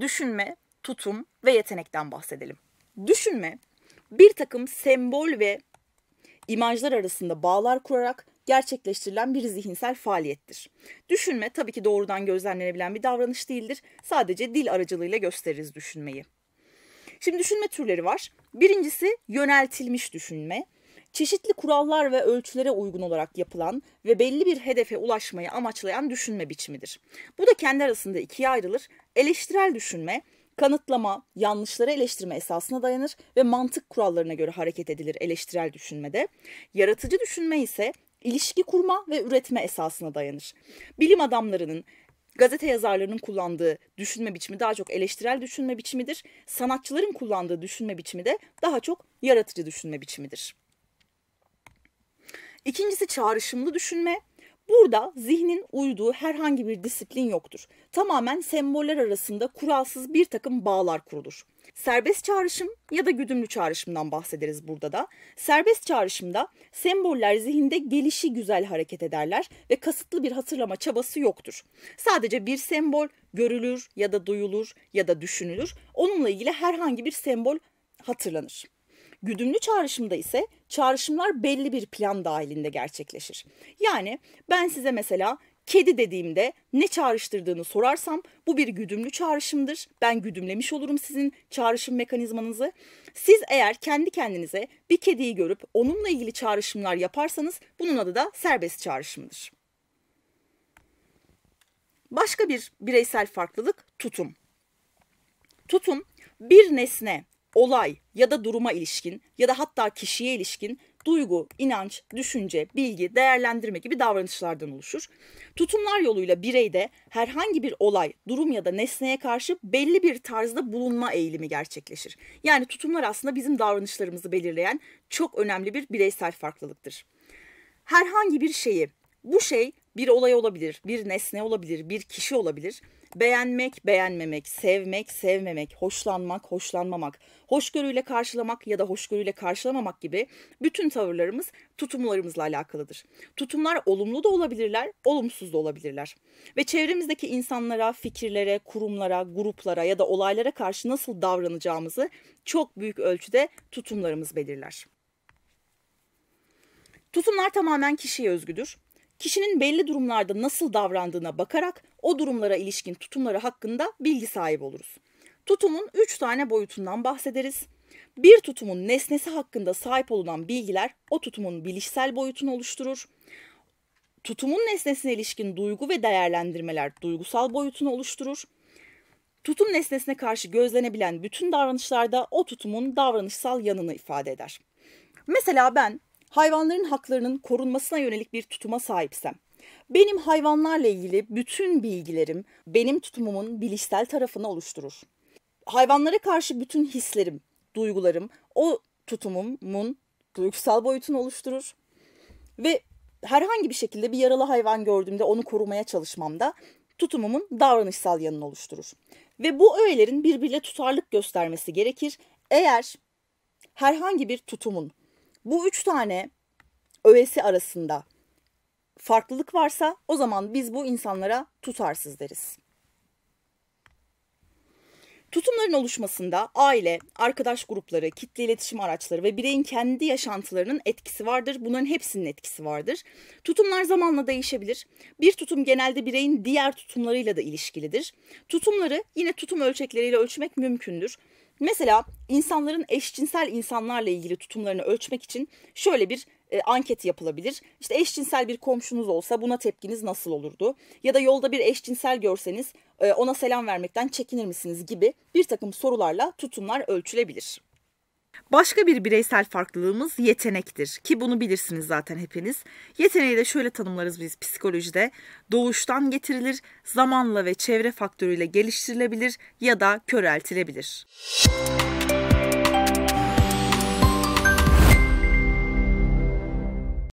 düşünme, tutum ve yetenekten bahsedelim. Düşünme, bir takım sembol ve imajlar arasında bağlar kurarak gerçekleştirilen bir zihinsel faaliyettir. Düşünme tabii ki doğrudan gözlemlenebilen bir davranış değildir. Sadece dil aracılığıyla gösteririz düşünmeyi. Şimdi düşünme türleri var. Birincisi yöneltilmiş düşünme çeşitli kurallar ve ölçülere uygun olarak yapılan ve belli bir hedefe ulaşmayı amaçlayan düşünme biçimidir. Bu da kendi arasında ikiye ayrılır. Eleştirel düşünme, kanıtlama, yanlışları eleştirme esasına dayanır ve mantık kurallarına göre hareket edilir eleştirel düşünmede. Yaratıcı düşünme ise ilişki kurma ve üretme esasına dayanır. Bilim adamlarının Gazete yazarlarının kullandığı düşünme biçimi daha çok eleştirel düşünme biçimidir. Sanatçıların kullandığı düşünme biçimi de daha çok yaratıcı düşünme biçimidir. İkincisi çağrışımlı düşünme. Burada zihnin uyduğu herhangi bir disiplin yoktur. Tamamen semboller arasında kuralsız bir takım bağlar kurulur. Serbest çağrışım ya da güdümlü çağrışımdan bahsederiz burada da. Serbest çağrışımda semboller zihinde gelişi güzel hareket ederler ve kasıtlı bir hatırlama çabası yoktur. Sadece bir sembol görülür ya da duyulur ya da düşünülür. Onunla ilgili herhangi bir sembol hatırlanır. Güdümlü çağrışımda ise çağrışımlar belli bir plan dahilinde gerçekleşir. Yani ben size mesela kedi dediğimde ne çağrıştırdığını sorarsam bu bir güdümlü çağrışımdır. Ben güdümlemiş olurum sizin çağrışım mekanizmanızı. Siz eğer kendi kendinize bir kediyi görüp onunla ilgili çağrışımlar yaparsanız bunun adı da serbest çağrışımdır. Başka bir bireysel farklılık tutum. Tutum bir nesne olay ya da duruma ilişkin ya da hatta kişiye ilişkin duygu, inanç, düşünce, bilgi, değerlendirme gibi davranışlardan oluşur. Tutumlar yoluyla bireyde herhangi bir olay, durum ya da nesneye karşı belli bir tarzda bulunma eğilimi gerçekleşir. Yani tutumlar aslında bizim davranışlarımızı belirleyen çok önemli bir bireysel farklılıktır. Herhangi bir şeyi, bu şey bir olay olabilir, bir nesne olabilir, bir kişi olabilir Beğenmek, beğenmemek, sevmek, sevmemek, hoşlanmak, hoşlanmamak, hoşgörüyle karşılamak ya da hoşgörüyle karşılamamak gibi bütün tavırlarımız tutumlarımızla alakalıdır. Tutumlar olumlu da olabilirler, olumsuz da olabilirler. Ve çevremizdeki insanlara, fikirlere, kurumlara, gruplara ya da olaylara karşı nasıl davranacağımızı çok büyük ölçüde tutumlarımız belirler. Tutumlar tamamen kişiye özgüdür. Kişinin belli durumlarda nasıl davrandığına bakarak o durumlara ilişkin tutumları hakkında bilgi sahibi oluruz. Tutumun 3 tane boyutundan bahsederiz. Bir tutumun nesnesi hakkında sahip olunan bilgiler o tutumun bilişsel boyutunu oluşturur. Tutumun nesnesine ilişkin duygu ve değerlendirmeler duygusal boyutunu oluşturur. Tutum nesnesine karşı gözlenebilen bütün davranışlarda o tutumun davranışsal yanını ifade eder. Mesela ben hayvanların haklarının korunmasına yönelik bir tutuma sahipsem benim hayvanlarla ilgili bütün bilgilerim benim tutumumun bilişsel tarafını oluşturur. Hayvanlara karşı bütün hislerim, duygularım o tutumumun duygusal boyutunu oluşturur. Ve herhangi bir şekilde bir yaralı hayvan gördüğümde onu korumaya çalışmamda tutumumun davranışsal yanını oluşturur. Ve bu öğelerin birbiriyle tutarlık göstermesi gerekir. Eğer herhangi bir tutumun bu üç tane öğesi arasında farklılık varsa o zaman biz bu insanlara tutarsız deriz. Tutumların oluşmasında aile, arkadaş grupları, kitle iletişim araçları ve bireyin kendi yaşantılarının etkisi vardır. Bunların hepsinin etkisi vardır. Tutumlar zamanla değişebilir. Bir tutum genelde bireyin diğer tutumlarıyla da ilişkilidir. Tutumları yine tutum ölçekleriyle ölçmek mümkündür. Mesela insanların eşcinsel insanlarla ilgili tutumlarını ölçmek için şöyle bir e, anket yapılabilir. İşte eşcinsel bir komşunuz olsa buna tepkiniz nasıl olurdu? Ya da yolda bir eşcinsel görseniz e, ona selam vermekten çekinir misiniz gibi bir takım sorularla tutumlar ölçülebilir. Başka bir bireysel farklılığımız yetenektir ki bunu bilirsiniz zaten hepiniz. Yeteneği de şöyle tanımlarız biz psikolojide. Doğuştan getirilir, zamanla ve çevre faktörüyle geliştirilebilir ya da köreltilebilir. Müzik